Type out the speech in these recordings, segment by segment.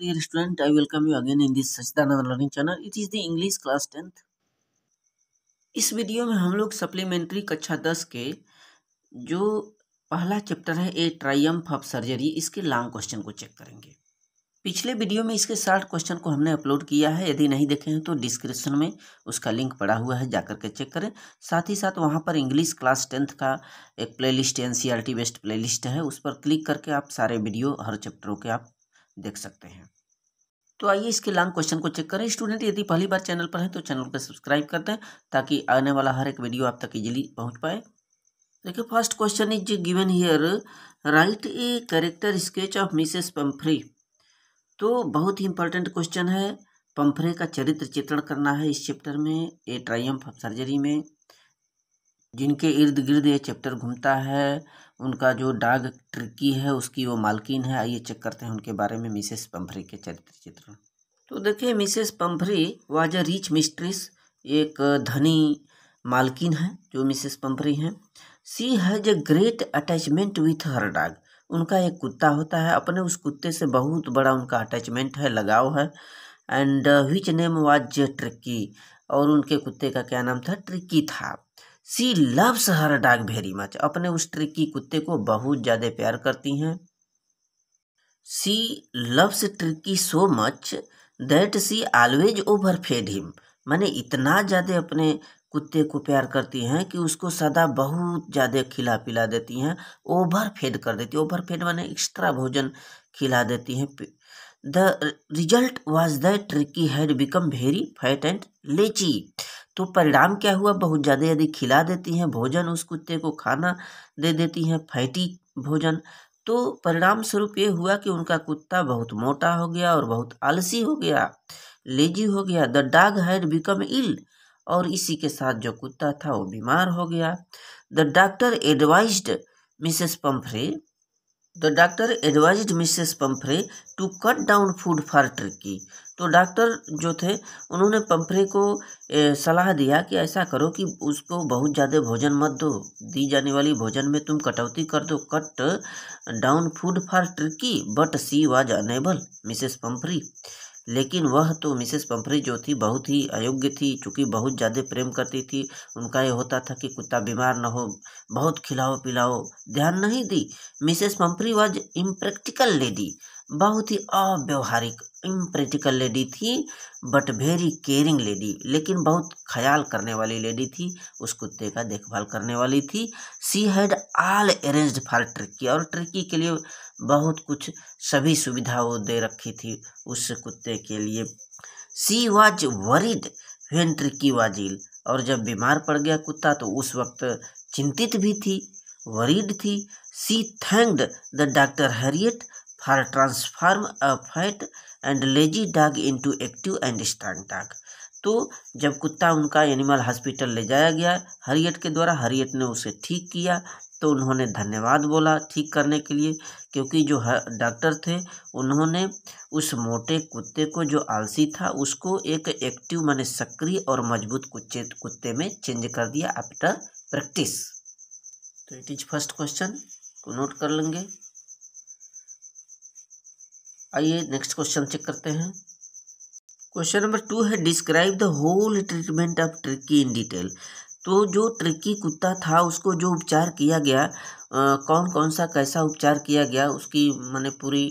dear student i welcome you again in this Sachidanand learning channel it is the English class tenth इस video में हम लोग supplementary कक्षा दस के जो पहला चैप्टर है ए ट्राइम्फ ऑफ सर्जरी इसके लॉन्ग क्वेश्चन को चेक करेंगे पिछले वीडियो में इसके साठ क्वेश्चन को हमने अपलोड किया है यदि नहीं देखे हैं तो डिस्क्रिप्शन में उसका लिंक पड़ा हुआ है जाकर के चेक करें साथ ही साथ वहाँ पर इंग्लिश क्लास टेंथ का एक प्लेलिस्ट एनसीईआरटी बेस्ड प्लेलिस्ट है उस पर क्लिक करके आप सारे वीडियो हर चैप्टरों के आप देख सकते हैं तो आइए इसके लॉन्ग क्वेश्चन को चेक करें स्टूडेंट यदि पहली बार चैनल पर हैं तो चैनल को सब्सक्राइब कर दें ताकि आने वाला हर एक वीडियो आप तक इजीली पहुंच पाए देखिए first question is given here write a character sketch of Mrs Pumphrey तो बहुत ही इंपॉर्टेंट क्वेश्चन है पम्फ्रे का चरित्र चित्रण करना है इस चैप्टर में ए ट्राइम्फ ऑफ सर्जरी में जिनके इर्द गिर्द ये चैप्टर घूमता है उनका जो डाग ट्रिकी है उसकी वो मालकिन है आइए चेक करते हैं उनके बारे में मिसेस पम्फरी के चरित्र चित्रण तो देखिए Mrs Pumphrey was a rich mistress एक धनी मालकिन है जो मिसेस पम्फरी हैं she has a great attachment with her dog उनका एक कुत्ता होता है अपने उस कुत्ते से बहुत बड़ा उनका अटैचमेंट है लगाव है and which name was Tricki और उनके कुत्ते का क्या नाम था ट्रिक्की था she loves her dog very much अपने उस ट्रिकी कुत्ते को बहुत ज़्यादा प्यार करती हैं she loves Tricki so much that she always overfed him मैंने इतना ज़्यादा अपने कुत्ते को प्यार करती हैं कि उसको सदा बहुत ज़्यादा खिला पिला देती हैं ओवर फेड कर देती है ओवर फेड मैंने एक्स्ट्रा भोजन खिला देती हैं the result was that Tricki had become very fat and lazy तो परिणाम क्या हुआ बहुत ज़्यादा यदि खिला देती हैं भोजन उस कुत्ते को खाना दे देती हैं फैटी भोजन तो परिणाम स्वरूप ये हुआ कि उनका कुत्ता बहुत मोटा हो गया और बहुत आलसी हो गया लेजी हो गया द डाग हैड बिकम इल और इसी के साथ जो कुत्ता था वो बीमार हो गया the doctor advised Mrs Pumphrey the doctor advise Mrs Pumphrey to cut down food for Turkey तो डॉक्टर जो थे उन्होंने पम्फ्रे को सलाह दिया कि ऐसा करो कि उसको बहुत ज़्यादा भोजन मत दो दी जाने वाली भोजन में तुम कटौती कर दो cut down food for Tricki but she was unable Mrs Pumphrey लेकिन वह तो मिसेस पम्फरी जो थी बहुत ही अयोग्य थी चूँकि बहुत ज़्यादा प्रेम करती थी उनका यह होता था कि कुत्ता बीमार ना हो बहुत खिलाओ पिलाओ ध्यान नहीं दी Mrs Pumphrey was impractical lady बहुत ही अव्यवहारिक इम्प्रैक्टिकल लेडी थी बट वेरी केयरिंग लेडी लेकिन बहुत ख्याल करने वाली लेडी थी उस कुत्ते का देखभाल करने वाली थी she had all arrange for Tricki और ट्रिक्की के लिए बहुत कुछ सभी सुविधा वो दे रखी थी उस कुत्ते के लिए सी वॉज वरिड वेंट्रिकी वाजिल और जब बीमार पड़ गया कुत्ता तो उस वक्त चिंतित भी थी वरिड थी she thanked the doctor Herriot for transform a fat and lazy dog into active and strong dog तो जब कुत्ता उनका एनिमल हॉस्पिटल ले जाया गया हरियट के द्वारा हरियट ने उसे ठीक किया तो उन्होंने धन्यवाद बोला ठीक करने के लिए क्योंकि जो डॉक्टर थे उन्होंने उस मोटे कुत्ते को जो आलसी था उसको एक एक्टिव माने सक्रिय और मजबूत कुत्ते कुत्ते में चेंज कर दिया आफ्टर प्रैक्टिस तो इट इज फर्स्ट क्वेश्चन को नोट कर लेंगे आइए नेक्स्ट क्वेश्चन चेक करते हैं क्वेश्चन नंबर टू है describe the whole treatment of Tricki in detail तो जो ट्रिकी कुत्ता था उसको जो उपचार किया गया आ, कौन कौन सा कैसा उपचार किया गया उसकी मैंने पूरी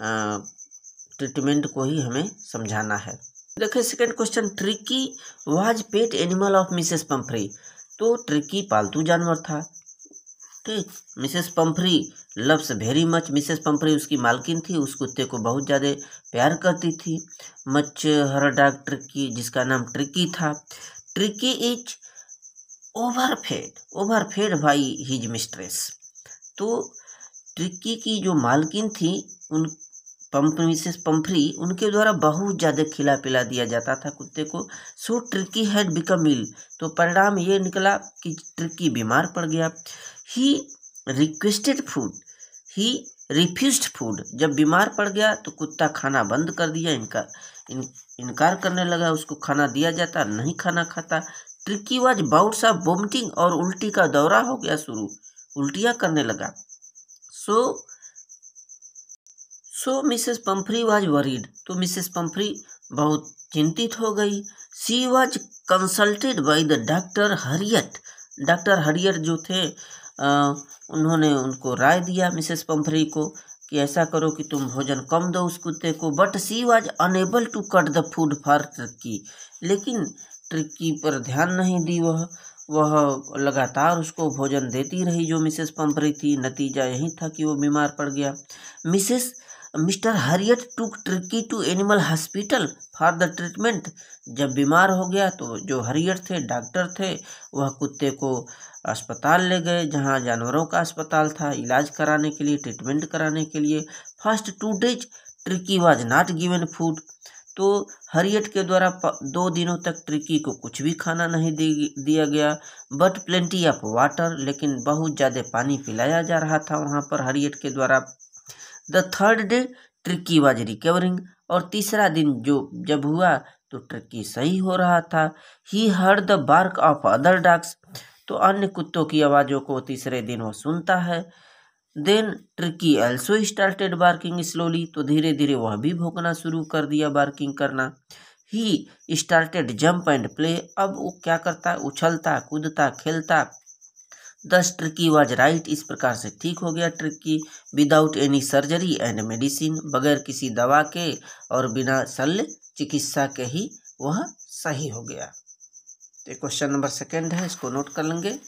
ट्रीटमेंट को ही हमें समझाना है देखिए second question Tricki was pet animal of Mrs Pumphrey तो ट्रिकी पालतू जानवर था ठीक Mrs Pumphrey loves very much Mrs Pumphrey उसकी मालकिन थी उस कुत्ते को बहुत ज़्यादा प्यार करती थी मच हर डॉग ट्रिकी जिसका नाम ट्रिकी था ट्रिकी इज ओवरफेड ओवरफेड भाई हिज मिस्ट्रेस तो ट्रिक्की की जो मालकिन थी उन पंप मिसेस पंफरी उनके द्वारा बहुत ज़्यादा खिला पिला दिया जाता था कुत्ते को so Tricki had become ill तो परिणाम ये निकला कि ट्रिक्की बीमार पड़ गया he requested food he refuse food जब बीमार पड़ गया तो कुत्ता खाना बंद कर दिया इनका इन इनकार करने लगा उसको खाना दिया जाता नहीं खाना खाता Tricki was bouts of vomiting और उल्टी का दौरा हो गया शुरू उल्टियाँ करने लगा so so Mrs Pumphrey was worried तो मिसेस पम्फरी बहुत चिंतित हो गई she was consulted by the doctor Herriot doctor Herriot जो थे आ, उन्होंने उनको राय दिया मिसेस पम्फरी को कि ऐसा करो कि तुम भोजन कम दो उस कुत्ते को but she was unable to cut the food for की लेकिन ट्रिक्की पर ध्यान नहीं दी वह वह लगातार उसको भोजन देती रही जो मिसेस पंपरी थी नतीजा यही था कि वो बीमार पड़ गया Mrs mister Herriot took Tricki to animal hospital for the treatment जब बीमार हो गया तो जो हरियट थे डॉक्टर थे वह कुत्ते को अस्पताल ले गए जहाँ जानवरों का अस्पताल था इलाज कराने के लिए ट्रीटमेंट कराने के लिए first two days Tricki was not given food तो हरियट के द्वारा दो दिनों तक ट्रिकी को कुछ भी खाना नहीं दिया गया बट प्लेंटी ऑफ वाटर लेकिन बहुत ज़्यादा पानी पिलाया जा रहा था वहाँ पर हरियट के द्वारा the third day tricky was recovering और तीसरा दिन जो जब हुआ तो ट्रिकी सही हो रहा था he heard the bark of other dogs तो अन्य कुत्तों की आवाज़ों को तीसरे दिन वो सुनता है then Tricki also started barking slowly तो धीरे धीरे वह भी भोंकना शुरू कर दिया बार्किंग करना he started jump and play अब वो क्या करता है उछलता कूदता खेलता दस ट्रिकी वाज राइट इस प्रकार से ठीक हो गया Tricki without any surgery and medicine बगैर किसी दवा के और बिना शल्य चिकित्सा के ही वह सही हो गया तो क्वेश्चन नंबर सेकेंड है इसको नोट कर लेंगे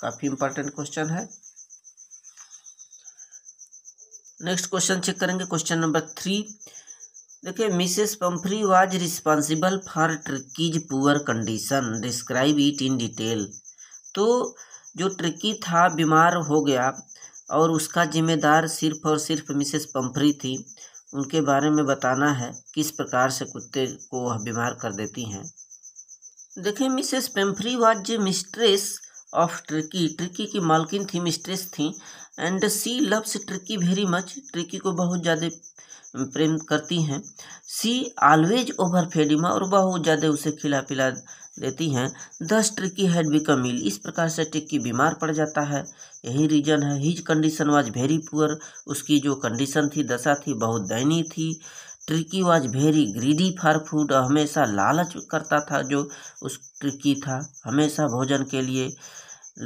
काफ़ी इंपॉर्टेंट क्वेश्चन है नेक्स्ट क्वेश्चन चेक करेंगे क्वेश्चन नंबर थ्री देखिए Mrs Pumphrey was responsible for Tricki's poor condition describe it in detail तो जो ट्रिकी था बीमार हो गया और उसका जिम्मेदार सिर्फ और सिर्फ मिसेस पम्फ्री थी उनके बारे में बताना है किस प्रकार से कुत्ते को वह बीमार कर देती हैं देखिए Mrs Pumphrey was mistress of Tricki Tricki की मालकिन थी मिस्ट्रेस थी and she loves Tricki very much Tricki को बहुत ज़्यादा प्रेम करती हैं सी ऑलवेज ओवर फेडिमा और बहुत ज़्यादा उसे खिला पिला देती हैं दस ट्रिकी हैड बिकम इल इस प्रकार से ट्रिकी बीमार पड़ जाता है यही रीजन है his condition was very poor उसकी जो कंडीशन थी दशा थी बहुत दयनीय थी Tricki was very greedy for food हमेशा लालच करता था जो उस ट्रिकी था हमेशा भोजन के लिए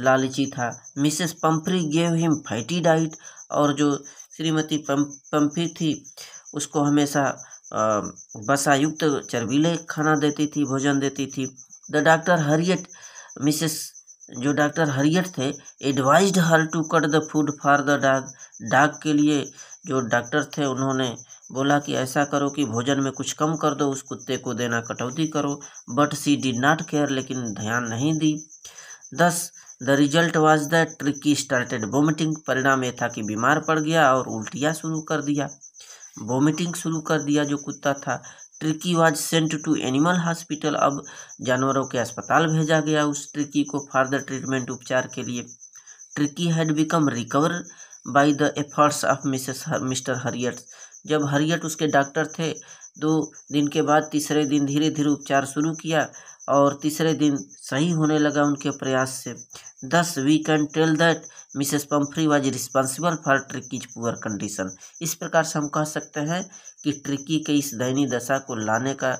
लालची था Mrs Pumphrey gave him fatty diet और जो श्रीमती पम्फी थी उसको हमेशा बसायुक्त चर्बीले खाना देती थी भोजन देती थी द डॉक्टर हरियट मिसेस जो डॉक्टर हरियट थे advise her to cut the food for the dog dog के लिए जो डॉक्टर थे उन्होंने बोला कि ऐसा करो कि भोजन में कुछ कम कर दो उस कुत्ते को देना कटौती करो but she did not care लेकिन ध्यान नहीं दी thus the result was the Tricki started vomiting परिणाम यह था कि बीमार पड़ गया और उल्टिया शुरू कर दिया वोमिटिंग शुरू कर दिया जो कुत्ता था Tricki was sent to animal hospital अब जानवरों के अस्पताल भेजा गया उस ट्रिकी को फर्दर ट्रीटमेंट उपचार के लिए Tricki had become recover by the efforts of Mrs mister Herriot जब हरियट उसके डॉक्टर थे दो दिन के बाद तीसरे दिन धीरे धीरे उपचार शुरू किया और तीसरे दिन सही होने लगा उनके प्रयास से thus we can tell that Mrs Pumphrey was responsible for Tricki's poor condition इस प्रकार से हम कह सकते हैं कि ट्रिकी के इस दयनीय दशा को लाने का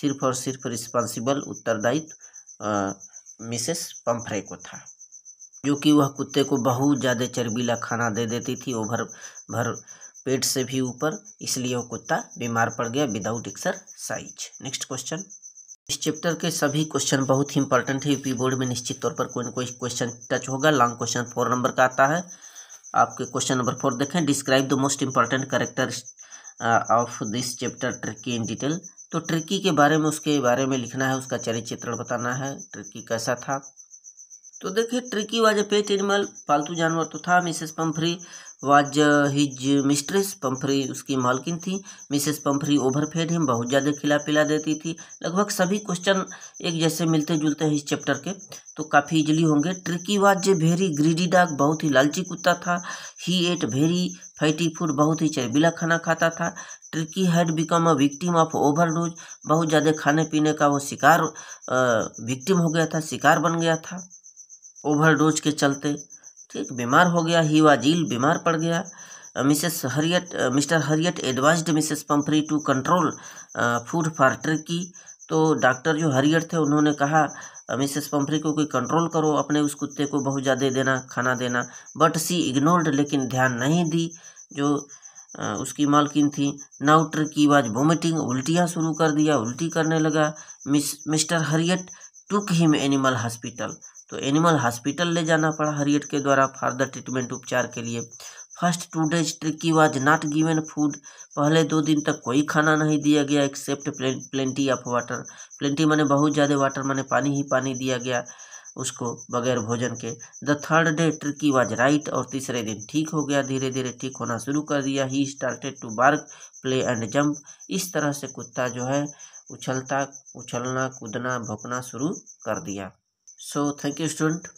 सिर्फ और सिर्फ रिस्पॉन्सिबल उत्तरदायित्व मिसेस पम्फ्रे को था जो कि वह कुत्ते को बहुत ज़्यादा चर्बीला खाना दे देती थी ओवर भर पेट से भी ऊपर इसलिए वह कुत्ता बीमार पड़ गया विदाउट एक्सरसाइज नेक्स्ट क्वेश्चन इस चैप्टर के सभी क्वेश्चन बहुत ही इंपॉर्टेंट है यूपी बोर्ड में निश्चित तौर पर कोई ना कोई क्वेश्चन टच होगा लॉन्ग क्वेश्चन फोर नंबर का आता है आपके क्वेश्चन नंबर फोर देखें describe the most important character of this chapter Tricki in detail तो ट्रिकी के बारे में उसके बारे में लिखना है उसका चरित्र चित्रण बताना है ट्रिकी कैसा था तो देखिए ट्रिकी वाज पेट एनिमल पालतू जानवर तो था Mrs Pumphrey was his mistress Pumphrey उसकी मालकिन थी मिसेस ओवर ओवरफेड हिम बहुत ज़्यादा खिला पिला देती थी लगभग सभी क्वेश्चन एक जैसे मिलते जुलते हैं इस चैप्टर के तो काफ़ी इजली होंगे ट्रिकी वाज वेरी ग्रीडी डाक बहुत ही लालची कुत्ता था he ate very fatty food बहुत ही चरबीला खाना खाता था Tricky had become a victim of overdose बहुत ज़्यादा खाने पीने का वो शिकार विक्टिम हो गया था शिकार बन गया था ओवरडोज के चलते ठीक बीमार हो गया ही वाजील बीमार पड़ गया Mrs Herriot Mr Herriot advised Mrs Pumphrey to control food for Turkey तो डॉक्टर जो हरियट थे उन्होंने कहा मिसेस पम्फ्री को कोई कंट्रोल करो अपने उस कुत्ते को बहुत ज़्यादा देना खाना देना बट सी इग्नोर्ड लेकिन ध्यान नहीं दी जो उसकी मालकिन थी नाउ टर्की वाज वोमिटिंग उल्टियाँ शुरू कर दिया उल्टी करने लगा miss Mr Herriot took him animal hospital तो एनिमल हॉस्पिटल ले जाना पड़ा हरियट के द्वारा फर्दर ट्रीटमेंट उपचार के लिए first two days Tricky was not given food पहले दो दिन तक कोई खाना नहीं दिया गया except plenty of water plenty मैंने बहुत ज़्यादा वाटर मैंने पानी ही पानी दिया गया उसको बगैर भोजन के the third day tricky was right और तीसरे दिन ठीक हो गया धीरे धीरे ठीक होना शुरू कर दिया he started to bark play and jump इस तरह से कुत्ता जो है उछलता उछलना कूदना भोंकना शुरू कर दिया So, thank you, student.